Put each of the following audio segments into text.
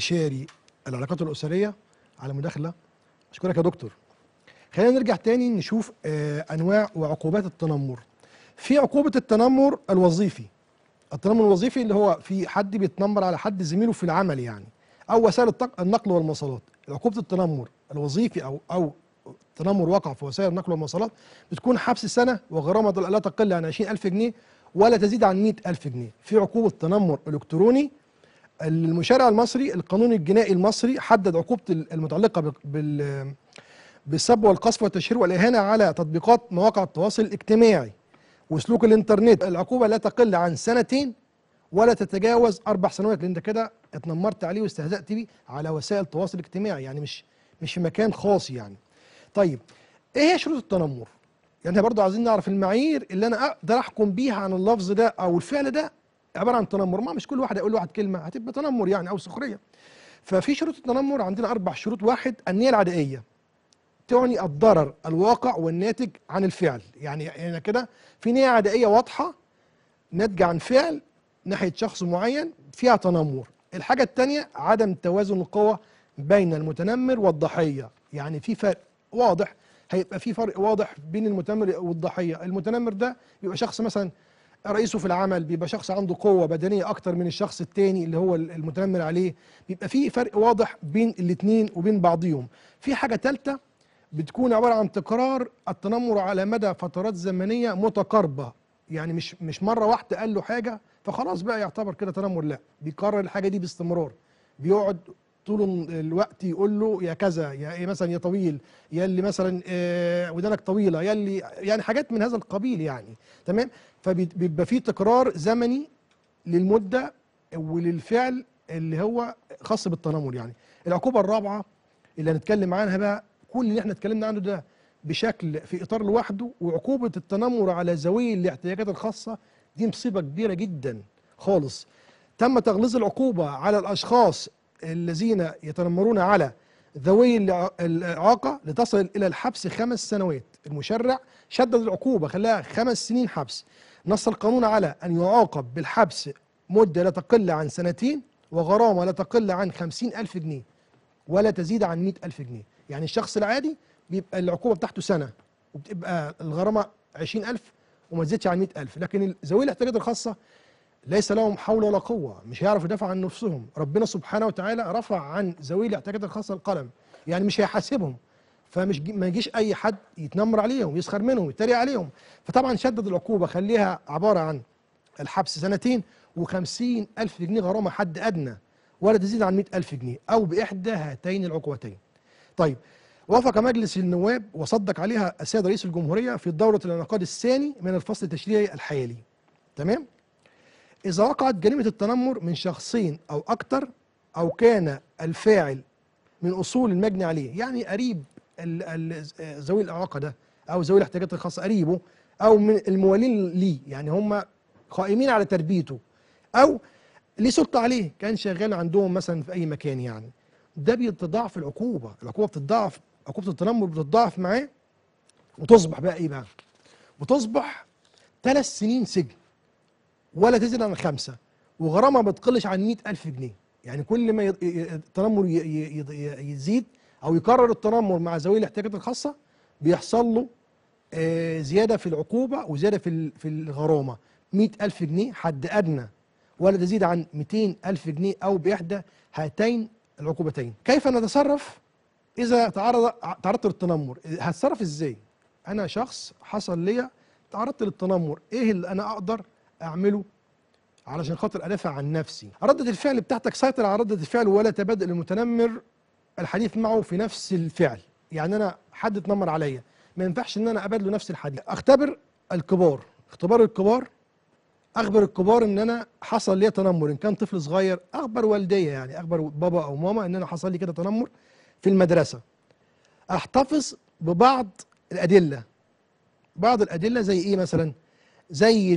استشاري العلاقات الاسريه على مداخله اشكرك يا دكتور خلينا نرجع تاني نشوف آه، انواع وعقوبات التنمر في عقوبه التنمر الوظيفي التنمر الوظيفي اللي هو في حد بيتنمر على حد زميله في العمل يعني او وسائل النقل والمواصلات عقوبه التنمر الوظيفي او او تنمر وقع في وسائل النقل والمواصلات بتكون حبس سنه وغرامه لا تقل عن 20000 جنيه ولا تزيد عن 100000 جنيه في عقوبه تنمر الكتروني المشرع المصري القانون الجنائي المصري حدد عقوبة المتعلقة بال بالسب والقصف والتشهير والإهانة على تطبيقات مواقع التواصل الاجتماعي وسلوك الانترنت العقوبة لا تقل عن سنتين ولا تتجاوز أربع سنوات لأن كده اتنمرت عليه واستهزأت بيه على وسائل التواصل الاجتماعي يعني مش مش في مكان خاص يعني طيب ايه هي شروط التنمر؟ يعني برضو عايزين نعرف المعايير اللي انا اقدر احكم بيها عن اللفظ ده او الفعل ده عباره عن تنمر ما مش كل واحد هيقول لواحد كلمه هتبقى تنمر يعني او سخريه ففي شروط التنمر عندنا اربع شروط واحد النيه العدائيه تعني الضرر الواقع والناتج عن الفعل يعني هنا يعني كده في نيه عدائيه واضحه ناتجه عن فعل ناحيه شخص معين فيها تنمر الحاجه الثانيه عدم توازن القوى بين المتنمر والضحيه يعني في فرق واضح هيبقى في فرق واضح بين المتنمر والضحيه المتنمر ده يبقى شخص مثلا رئيسه في العمل بيبقى شخص عنده قوه بدنيه اكتر من الشخص التاني اللي هو المتنمر عليه بيبقى في فرق واضح بين الاثنين وبين بعضيهم في حاجه ثالثه بتكون عباره عن تكرار التنمر على مدى فترات زمنيه متقاربه يعني مش مش مره واحده قال له حاجه فخلاص بقى يعتبر كده تنمر لا بيكرر الحاجه دي باستمرار بيقعد طول الوقت يقول له يا كذا يا ايه مثلا يا طويل يا اللي مثلا آه، ودانك طويله يا اللي يعني حاجات من هذا القبيل يعني تمام فبيبقى في تكرار زمني للمده وللفعل اللي هو خاص بالتنمر يعني العقوبه الرابعه اللي هنتكلم عنها بقى كل اللي احنا اتكلمنا عنه ده بشكل في اطار لوحده وعقوبه التنمر على ذوي الاحتياجات الخاصه دي مصيبه كبيره جدا خالص تم تغليظ العقوبه على الاشخاص الذين يتنمرون على ذوي الإعاقة لتصل إلى الحبس خمس سنوات المشرع شدد العقوبة خلاها خمس سنين حبس نص القانون على أن يعاقب بالحبس مدة لا تقل عن سنتين وغرامة لا تقل عن خمسين ألف جنيه ولا تزيد عن مئة ألف جنيه يعني الشخص العادي بيبقى العقوبة بتاعته سنة وبتبقى الغرامة عشرين ألف وما تزيدش عن مئة ألف لكن ذوي الاحتياجات الخاصة ليس لهم حول ولا قوة مش هيعرفوا يدافعوا عن نفسهم ربنا سبحانه وتعالى رفع عن ذوي الاعتقاد الخاصة القلم يعني مش هيحاسبهم فمش ما يجيش اي حد يتنمر عليهم يسخر منهم يتريق عليهم فطبعا شدد العقوبة خليها عبارة عن الحبس سنتين وخمسين ألف جنيه غرامة حد أدنى ولا تزيد عن مئة ألف جنيه أو بإحدى هاتين العقوبتين طيب وافق مجلس النواب وصدق عليها السيد رئيس الجمهورية في الدورة الانعقاد الثاني من الفصل التشريعي الحالي تمام إذا وقعت جريمة التنمر من شخصين أو أكثر أو كان الفاعل من أصول المجني عليه يعني قريب ذوي الإعاقة ده أو ذوي الاحتياجات الخاصة قريبه أو من الموالين ليه يعني هم قائمين على تربيته أو ليه سلطة عليه كان شغال عندهم مثلا في أي مكان يعني ده بيتضاعف العقوبة العقوبة بتتضاعف عقوبة التنمر بتتضاعف معاه وتصبح بقى إيه بقى؟ وتصبح ثلاث سنين سجن ولا تزيد عن خمسة وغرامه ما بتقلش عن 100000 جنيه يعني كل ما التنمر يزيد او يكرر التنمر مع ذوي الاحتياجات الخاصه بيحصل له آه، زياده في العقوبه وزياده في في الغرامه 100000 جنيه حد ادنى ولا تزيد عن 200000 جنيه او باحدى هاتين العقوبتين كيف نتصرف اذا تعرض تعرضت للتنمر هتصرف ازاي انا شخص حصل ليا تعرضت للتنمر ايه اللي انا اقدر اعمله علشان خاطر ادافع عن نفسي ردة الفعل بتاعتك سيطر على ردة الفعل ولا تبادل المتنمر الحديث معه في نفس الفعل يعني انا حد اتنمر عليا ما ينفعش ان انا ابادله نفس الحديث اختبر الكبار اختبار الكبار اخبر الكبار ان انا حصل لي تنمر ان كان طفل صغير اخبر والديه يعني اخبر بابا او ماما ان انا حصل لي كده تنمر في المدرسه احتفظ ببعض الادله بعض الادله زي ايه مثلا زي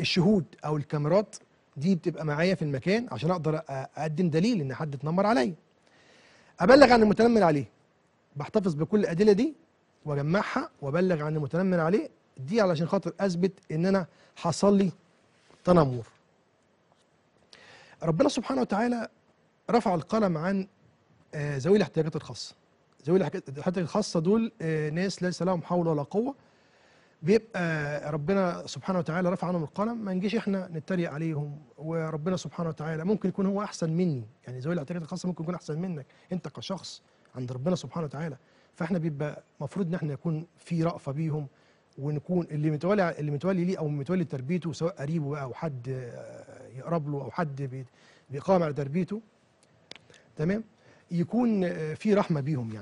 الشهود او الكاميرات دي بتبقى معايا في المكان عشان اقدر اقدم دليل ان حد اتنمر عليا ابلغ عن المتنمر عليه بحتفظ بكل الادله دي واجمعها وابلغ عن المتنمر عليه دي علشان خاطر اثبت ان انا حصل لي تنمر ربنا سبحانه وتعالى رفع القلم عن آه، ذوي الاحتياجات الخاصه ذوي الاحتياجات الخاصه دول آه، ناس ليس لهم حول ولا قوه بيبقى ربنا سبحانه وتعالى رفع عنهم القلم ما نجيش احنا نتريق عليهم وربنا سبحانه وتعالى ممكن يكون هو احسن مني يعني ذوي الاعتقاد الخاصه ممكن يكون احسن منك انت كشخص عند ربنا سبحانه وتعالى فاحنا بيبقى المفروض ان احنا يكون في رأفه بيهم ونكون اللي متولي اللي متولي ليه او متولي تربيته سواء قريبه بقى او حد آه، يقرب له او حد بيقام على تربيته تمام يكون آه، في رحمه بيهم يعني